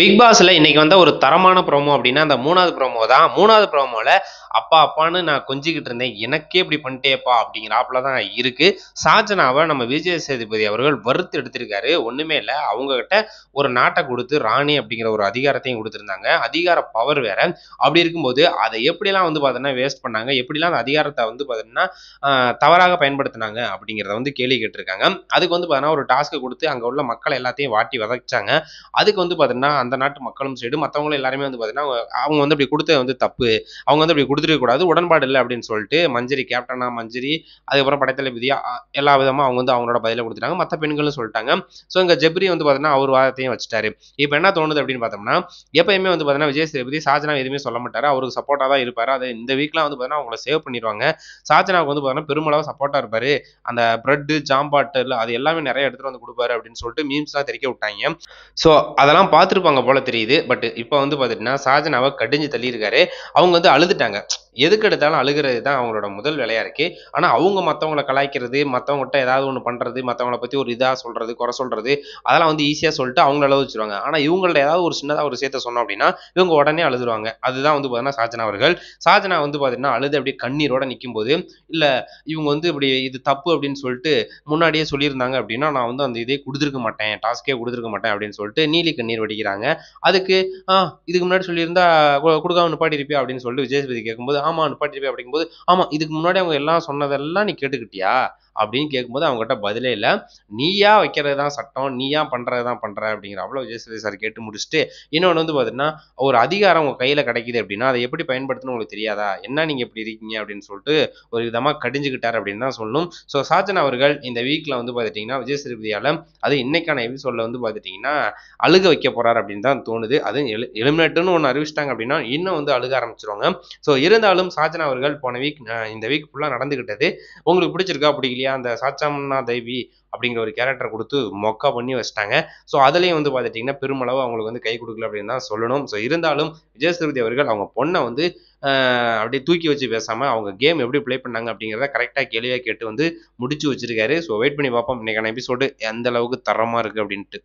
big பாஸ்ல இன்னைக்கு வந்த ஒரு தரமான ப்ரோமோ அப்படின்னா அந்த மூணாவது ப்ரோமோ தான் மூணாவது ப்ரோமோல அப்பா அப்பான்னு நான் கொஞ்சிக்கிட்டு இருந்தேன் எனக்கே இப்படி பண்ணிட்டேப்பா அப்படிங்கிறாப்புல தான் இருக்கு சாஜனாவை நம்ம விஜய சேதுபதி அவர்கள் வறுத்து எடுத்திருக்காரு ஒண்ணுமே இல்லை அவங்ககிட்ட ஒரு நாட்டை கொடுத்து ராணி அப்படிங்கிற ஒரு அதிகாரத்தையும் கொடுத்துருந்தாங்க அதிகார பவர் வேற அப்படி இருக்கும்போது அதை எப்படிலாம் வந்து பார்த்தோன்னா வேஸ்ட் பண்ணாங்க எப்படிலாம் அந்த அதிகாரத்தை வந்து பார்த்தீங்கன்னா தவறாக பயன்படுத்தினாங்க அப்படிங்கிறத வந்து கேள்வி கேட்டிருக்காங்க அதுக்கு வந்து பார்த்தீங்கன்னா ஒரு டாஸ்க்கு கொடுத்து அங்கே உள்ள மக்களை எல்லாத்தையும் வாட்டி வதச்சாங்க அதுக்கு வந்து பார்த்தீங்கன்னா அந்த நாட்டு மக்களும் சைடு மற்றவங்களும் எல்லாருமே வந்து பார்த்தீங்கன்னா அவங்க வந்து அப்படி கொடுத்தது வந்து தப்பு அவங்க வந்து அப்படி கொடுத்து கொடுத்துருக்கக்கூடாது உடன்பாடு இல்லை அப்படின்னு சொல்லிட்டு மஞ்சரி கேப்டனா மஞ்சரி அதுக்கப்புறம் படைத்தளபதியா எல்லா விதமாக அவங்க வந்து அவங்களோட பதிலை கொடுத்துட்டாங்க மற்ற பெண்களும் சொல்லிட்டாங்க ஸோ இங்கே ஜெப்ரி வந்து பார்த்தீங்கன்னா அவர் வாதத்தையும் வச்சுட்டாரு இப்போ என்ன தோணுது அப்படின்னு பார்த்தோம்னா எப்பயுமே வந்து பார்த்தீங்கன்னா விஜய் சேதுபதி சாஜனா எதுவுமே சொல்ல மாட்டார் அவருக்கு சப்போர்ட்டாக தான் இருப்பார் அது இந்த வீக்லாம் வந்து பார்த்தீங்கன்னா அவங்கள சேவ் பண்ணிடுவாங்க சாஜனாவுக்கு வந்து பார்த்தீங்கன்னா பெருமளவு சப்போர்ட்டாக இருப்பார் அந்த ப்ரெட்டு ஜாம்பாட்டில் அது எல்லாமே நிறைய இடத்துல வந்து கொடுப்பாரு அப்படின்னு சொல்லிட்டு மீம்ஸ்லாம் தெரிவிக்க விட்டாங்க ஸோ அதெல்லாம் பார்த்துருப்பாங்க போல தெரியுது பட் இப்போ வந்து பார்த்துட்டுனா சாஜனாவை கடிஞ்சு தள்ளியிருக்காரு அவங்க வந்து அழுதுட்டாங்க எதுக்கு எடுத்தாலும் அழுகிறது தான் அவங்களோட முதல் வேலையா இருக்கு ஆனா அவங்க மத்தவங்களை கலாய்க்கிறது மத்தவங்ககிட்ட ஏதாவது ஒண்ணு பண்றது மத்தவங்கள பத்தி ஒரு இதா சொல்றது குறை சொல்றது அதெல்லாம் வந்து ஈஸியா சொல்லிட்டு அவங்கள அளவு வச்சிருவாங்க ஆனா இவங்கள்ட்ட ஏதாவது ஒரு சின்னதா ஒரு சேர்த்த சொன்னோம் அப்படின்னா இவங்க உடனே அழுதுருவாங்க அதுதான் வந்து பாத்தீங்கன்னா சாஜனா அவர்கள் சாஜனா வந்து பாத்தீங்கன்னா அழுது அப்படியே கண்ணீரோட நிற்கும் போது இல்ல இவங்க வந்து இப்படி இது தப்பு அப்படின்னு சொல்லிட்டு முன்னாடியே சொல்லியிருந்தாங்க அப்படின்னா நான் வந்து அந்த இதே கொடுத்துருக்க மாட்டேன் டாஸ்க்கே கொடுத்துருக்க மாட்டேன் அப்படின்னு சொல்லிட்டு நீலி கண்ணீர் வடிக்கிறாங்க அதுக்கு ஆஹ் இதுக்கு முன்னாடி சொல்லியிருந்தா கொடுக்காம நிப்பாட்டி இருப்பியா அப்படின்னு சொல்லிட்டு விஜய் கேட்கும் கேட்கும்போது ஆமா அனுப்பாட்டிருப்பே அப்படிங்கும்போது ஆமா இதுக்கு முன்னாடி அவங்க எல்லாம் சொன்னதெல்லாம் நீ கேட்டுக்கிட்டியா அப்படின்னு கேட்கும்போது அவங்ககிட்ட பதிலே இல்லை நீயா வைக்கிறது தான் சட்டம் நீயா பண்றது தான் பண்ணுற அப்படிங்கிற அவ்வளோ விஜய் சார் கேட்டு முடிச்சுட்டு இன்னொன்று வந்து பார்த்தீங்கன்னா ஒரு அதிகாரம் உங்கள் கையில் கிடைக்குது அப்படின்னா அதை எப்படி பயன்படுத்தணும் உங்களுக்கு தெரியாதா என்ன நீங்கள் இப்படி இருக்கீங்க அப்படின்னு சொல்லிட்டு ஒரு விதமாக கடிஞ்சுக்கிட்டார் அப்படின்னு தான் சொல்லணும் ஸோ சாஜன் அவர்கள் இந்த வீக்கில் வந்து பார்த்துட்டிங்கன்னா விஜய் சேதுபதியால் அது இன்னைக்கான எபிசோட்ல வந்து பார்த்துட்டிங்கன்னா அழுக வைக்க போறார் அப்படின்னு தான் தோணுது அது எலு எலிமினேட்டுன்னு ஒன்று அறிவிச்சிட்டாங்க அப்படின்னா இன்னும் வந்து அழுக ஆரம்பிச்சிருவாங்க ஸோ இருந்தாலும் சாஜன் அவர்கள் போன வீக் இந்த வீக் ஃபுல்லாக நடந்துக்கிட்டது உங்களுக்கு பிடிச்சிருக்கா பிடிக்கல இல்லையா அந்த சாச்சாம்னா தேவி அப்படிங்கிற ஒரு கேரக்டர் கொடுத்து மொக்கா பண்ணி வச்சிட்டாங்க ஸோ அதுலேயும் வந்து பார்த்துட்டிங்கன்னா பெருமளவு அவங்களுக்கு வந்து கை கொடுக்கல அப்படின்னு தான் சொல்லணும் ஸோ இருந்தாலும் விஜயசூரதி அவர்கள் அவங்க பொண்ணை வந்து அப்படியே தூக்கி வச்சு பேசாமல் அவங்க கேம் எப்படி ப்ளே பண்ணாங்க அப்படிங்கிறத கரெக்டாக கேள்வியாக கேட்டு வந்து முடிச்சு வச்சிருக்காரு ஸோ வெயிட் பண்ணி பார்ப்போம் இன்னைக்கான எபிசோடு எந்த அளவுக்கு தரமாக இருக்குது அப்படின்ட்டு